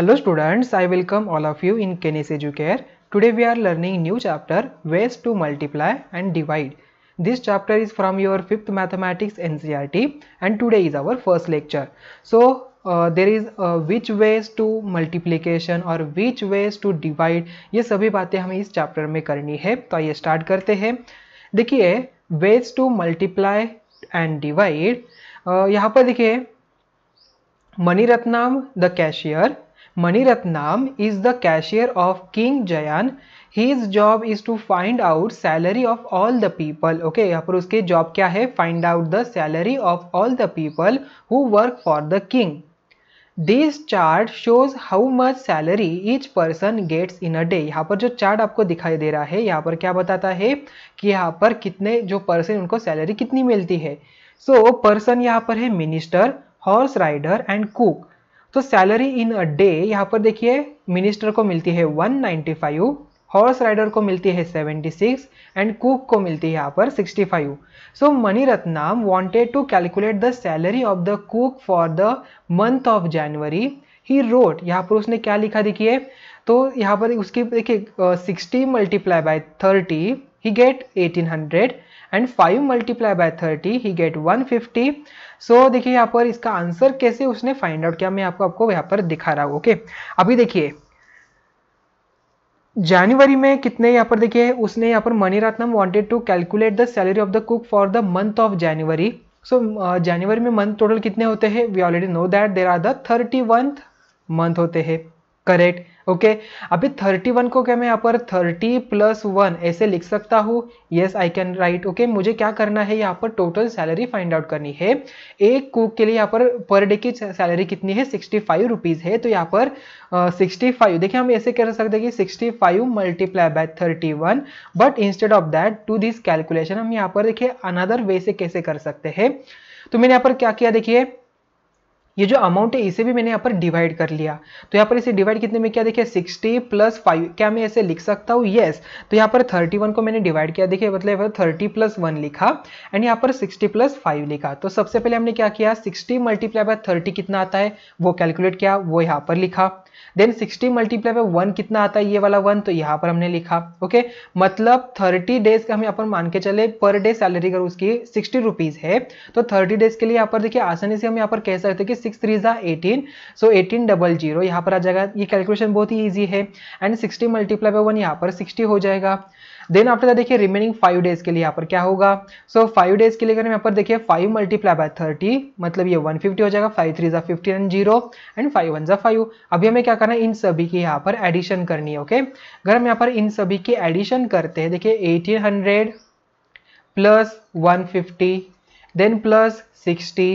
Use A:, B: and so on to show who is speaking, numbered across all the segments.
A: Hello students I welcome all of you in Kenes Educare today we are learning new chapter ways to multiply and divide this chapter is from your fifth mathematics N C R T and today is our first lecture so there is which ways to multiplication और which ways to divide ये सभी बातें हमें इस chapter में करनी है तो आइए स्टार्ट करते हैं देखिए ways to multiply and divide यहाँ पर देखिए Maniratnam the cashier Maniratnam is the cashier of king Jayan his job is to find out salary of all the people okay यहाँ पर उसके जॉब क्या है find out the salary of all the people who work for the king this chart shows how much salary each person gets in a day यहाँ पर जो chart आपको दिखाई दे रहा है यहाँ पर क्या बताता है कि यहाँ पर कितने जो पर्सन उनको सैलरी कितनी मिलती है सो पर्सन यहाँ पर है minister horse rider and cook तो सैलरी इन अ डे यहाँ पर देखिए मिनिस्टर को मिलती है 195 हॉर्स राइडर को मिलती है 76 एंड कुक को मिलती है यहाँ पर 65 so Mani Ratnam wanted to calculate the salary of the cook for the month of January he wrote यहाँ पर उसने क्या लिखा देखिए तो यहाँ पर उसकी देखिए sixty multiply by thirty he get eighteen hundred and 5 multiply by 30 he get 150 so देखिए यहाँ पर इसका आंसर कैसे उसने फाइंड आउट किया मैं आपको आपको यहाँ पर दिखा रहा हूँ ओके okay? अभी देखिए जनवरी में कितने यहाँ पर देखिए उसने यहाँ पर Mani Ratnam wanted to calculate the salary of the cook for the month of January so जनवरी में मंथ टोटल कितने होते हैं we already know that there are the thirty month होते हैं करेक्ट ओके अभी थर्टी वन को क्या मैं यहाँ पर थर्टी प्लस वन ऐसे लिख सकता हूँ yes I can write okay मुझे क्या करना है यहाँ पर टोटल सैलरी फाइंड आउट करनी है एक कुक के लिए यहाँ पर पर डे की सैलरी कितनी है सिक्सटी फाइव रुपीज़ है तो यहाँ पर सिक्सटी फाइव देखिए हम ऐसे कह सकते हैं कि sixty five multiply by thirty one but instead of that to this calculation हम यहाँ पर देखिए अनदर वे से कैसे कर सकते हैं तो मैंने यहाँ पर क्या किया देखिए ये जो अमाउंट है इसे भी मैंने यहाँ पर डिवाइड कर लिया तो यहाँ पर इसे डिवाइड कितने में क्या देखिए 60 प्लस 5 क्या मैं ऐसे लिख सकता हूँ येस yes. तो यहाँ पर 31 को मैंने डिवाइड किया देखिए मतलब 30 प्लस वन लिखा एंड यहाँ पर 60 प्लस फाइव लिखा तो सबसे पहले हमने क्या किया 60 मल्टीप्लाई बाय थर्टी कितना आता है वो कैलकुलेट किया वो यहाँ पर लिखा देन 60 मल्टीप्लाई बाय वन कितना आता है ये वाला वन तो यहाँ पर हमने लिखा ओके मतलब 30 डेज का हमें अपन मान के चले पर डे सैलरी अगर उसकी सिक्सटी रुपीज है तो 30 डेज के लिए यहाँ पर देखिए आसानी से हम यहाँ पर कह सकते हैं कि सिक्स थ्री ज़ा eighteen so eighteen double zero यहाँ पर आ जाएगा ये कैलकुलेशन बहुत ही ईजी है and sixty multiply by one यहाँ पर सिक्सटी हो जाएगा देन आफ्टर देखिए रिमेनिंग फाइव डेज के लिए यहाँ पर क्या होगा सो फाइव डेज के लिए अगर यहाँ पर देखिए फाइव मल्टीप्लाई बाय थर्टी मतलब ये वन फिफ्टी हो जाएगा फाइव थ्री ज़ा fifty and zero and five one ज़ा फाइव अभी हमें क्या करना है इन सभी की यहाँ पर एडिशन करनी है ओके अगर हम यहाँ पर इन सभी की एडिशन करते हैं देखिए eighteen hundred plus one fifty then plus sixty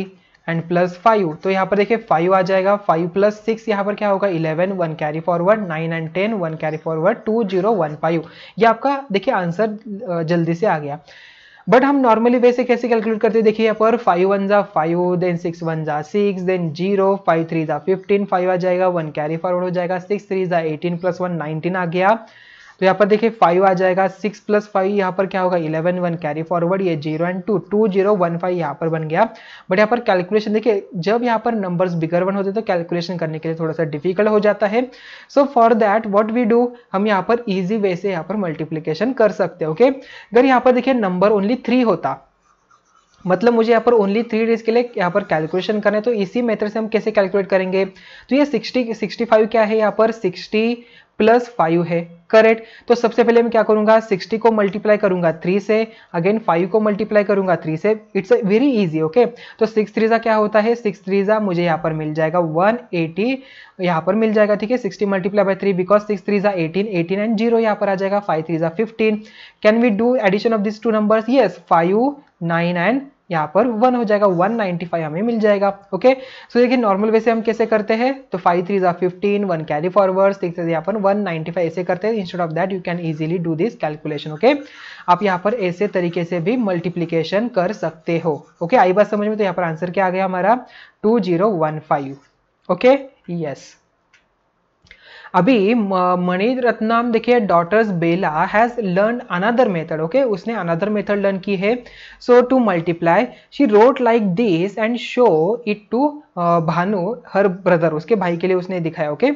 A: and plus five तो यहाँ पर देखिए फाइव आ जाएगा फाइव प्लस सिक्स यहाँ पर क्या होगा eleven one carry forward nine and ten one carry forward two zero one five ये आपका देखिए आंसर जल्दी से आ गया बट हम नॉर्मली वैसे कैसे कैलकुलेट करते हैं देखिए यहाँ पर फाइव वन जा फाइव देन सिक्स वन जा six then zero five three जा फिफ्टीन फाइव आ जाएगा वन कैरी फॉरवर्ड हो जाएगा सिक्स थ्री जा एटीन प्लस वन नाइनटीन आ गया तो यहाँ पर देखिए फाइव आ जाएगा सिक्स प्लस फाइव यहाँ पर क्या होगा इलेवन वन कैरी फॉरवर्ड ये zero and two two zero one five यहाँ पर बन गया बट यहाँ पर कैलकुलेशन देखिए जब यहाँ पर नंबर्स बिगर वन होते तो कैलकुलेशन करने के लिए थोड़ा सा डिफिकल्ट हो जाता है so for that what we do हम यहाँ पर ईजी वे से यहाँ पर मल्टीप्लीकेशन कर सकते ओके अगर यहाँ पर देखिए नंबर ओनली थ्री होता मतलब मुझे यहाँ पर ओनली थ्री डेज के लिए यहाँ पर कैलकुलेशन करना है तो इसी मेथड से हम कैसे कैलकुलेट करेंगे तो ये सिक्सटी सिक्सटी फाइव क्या है यहाँ पर सिक्सटी प्लस फाइव है करेक्ट तो सबसे पहले मैं क्या करूंगा 60 को मल्टीप्लाई करूंगा 3 से अगेन 5 को मल्टीप्लाई करूंगा 3 से it's a very easy okay तो सिक्स थ्री क्या होता है सिक्स थ्री मुझे यहाँ पर मिल जाएगा 180 एटी यहाँ पर मिल जाएगा ठीक है 60 multiply by three because six three eighteen eighteen and zero यहाँ पर आ जाएगा five three fifteen can we do addition of this two numbers yes five nine and यहाँ पर वन हो जाएगा 195 हमें मिल जाएगा ओके सो देखिए नॉर्मल वे से हम कैसे करते हैं तो फाइव थ्री ज़ा फिफ्टीन वन कैरी फॉरवर्ड हैं यहाँ पर 195 ऐसे करते हैं instead of that you can easily do this calculation okay आप यहाँ पर ऐसे तरीके से भी मल्टीप्लीकेशन कर सकते हो ओके आई बात समझ में तो यहाँ पर आंसर क्या आ गया हमारा two zero one five okay yes अभी मणि रत्नाम देखिए daughters Bela has learn another method okay उसने अनदर मेथड लर्न की है so to multiply she wrote like this and show it to Bhanu her brother उसके भाई के लिए उसने दिखाया ओके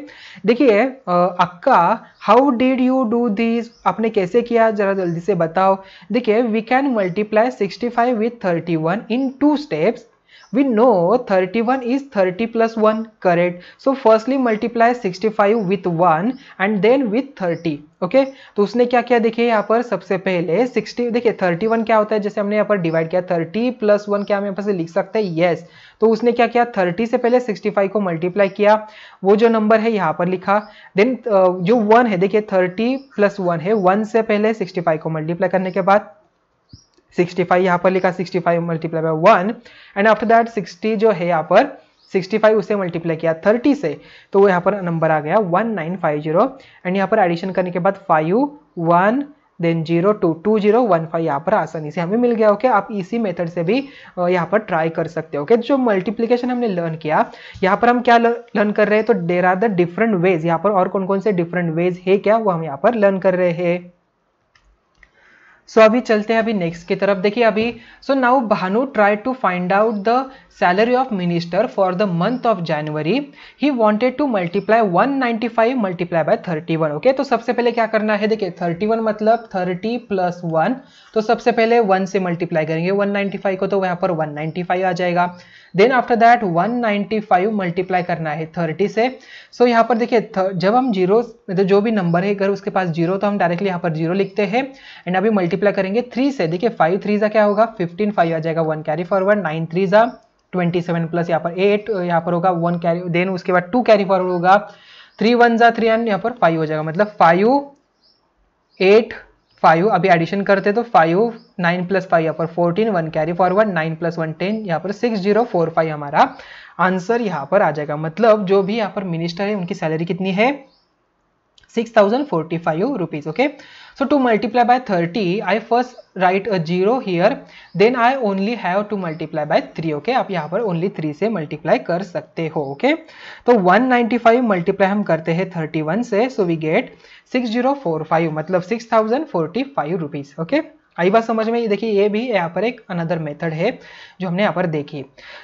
A: देखिए अक्का how did you do this आपने कैसे किया जरा जल्दी से बताओ देखिए we can multiply 65 with one in to steps we know 31 is 30 plus 1 correct so firstly multiply 65 with 1 and then with 30 okay okay? तो उसने क्या किया देखिए यहाँ पर सबसे पहले 60 देखिए 31 क्या होता है जैसे हमने यहाँ पर डिवाइड किया 30 प्लस वन क्या हम यहाँ पर से लिख सकते हैं यस तो उसने क्या किया 30 से पहले 65 को मल्टीप्लाई किया वो जो नंबर है यहाँ पर लिखा देन जो वन है देखिए 30 प्लस वन है वन से पहले 65 को मल्टीप्लाई करने के बाद सिक्सटी फाइव यहाँ पर लिखा sixty five multiply by one and after that sixty जो है यहाँ पर सिक्सटी फाइव उसे मल्टीप्लाई किया थर्टी से तो वो यहाँ पर नंबर आ गया one nine five zero and यहाँ पर एडिशन करने के बाद five one then zero two two zero one five यहाँ पर आसानी से हमें मिल गया ओके आप इसी मेथड से भी यहाँ पर ट्राई कर सकते हो ओके जो मल्टीप्लीकेशन हमने लर्न किया यहाँ पर हम क्या लर्न कर रहे हैं तो there are the different ways यहाँ पर और कौन कौन से डिफरेंट वेज है क्या वो हम यहाँ पर लर्न कर रहे हैं सो अभी चलते हैं अभी नेक्स्ट की तरफ देखिए अभी so now Bhanu try to find out the salary of minister for the month of January he wanted to multiply 195 ninety five multiply by thirty okay तो सबसे पहले क्या करना है देखिए 31 मतलब 30 प्लस वन तो सबसे पहले वन से मल्टीप्लाई करेंगे 195 को तो यहाँ पर 195 आ जाएगा देन आफ्टर दैट 195 मल्टीप्लाई करना है 30 से सो so, यहाँ पर देखिए जब हम जीरो मतलब जो भी नंबर है अगर उसके पास जीरो तो हम डायरेक्टली यहाँ पर जीरो लिखते हैं एंड अभी मल्टीप्लाई करेंगे थ्री से देखिए फाइव थ्री जा क्या होगा फिफ्टीन फाइव आ जाएगा one carry forward nine three जा ट्वेंटी सेवन प्लस यहाँ पर एट यहाँ पर होगा वन कैरी देन उसके बाद टू कैरी फॉरवर्ड होगा थ्री वन जा थ्री एंड यहाँ पर फाइव हो जाएगा मतलब फाइव एट फाइव अभी एडिशन करते तो फाइव नाइन प्लस फाइव यहाँ पर fourteen one carry forward nine plus one ten यहाँ पर सिक्स जीरो फोर फाइव हमारा आंसर यहाँ पर आ जाएगा मतलब जो भी यहाँ पर मिनिस्टर है उनकी सैलरी कितनी है 6045 rupees okay so to multiply by 30 i first write a zero here then i only have to multiply by 3 okay aap yahan par only 3 se multiply kar sakte ho okay to so 195 multiply hum karte हैं 31 se so we get 6045 matlab 6045 rupees okay आई बात समझ में देखिए ये भी यहाँ पर एक अनदर मेथड है जो हमने यहाँ पर देखी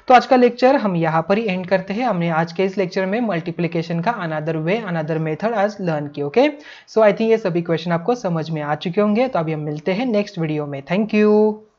A: तो आज का लेक्चर हम यहाँ पर ही एंड करते हैं हमने आज के इस लेक्चर में मल्टीप्लीकेशन का अनदर वे अनदर मेथड आज लर्न किया ओके सो आई थिंक ये सभी क्वेश्चन आपको समझ में आ चुके होंगे तो अभी हम मिलते हैं नेक्स्ट वीडियो में थैंक यू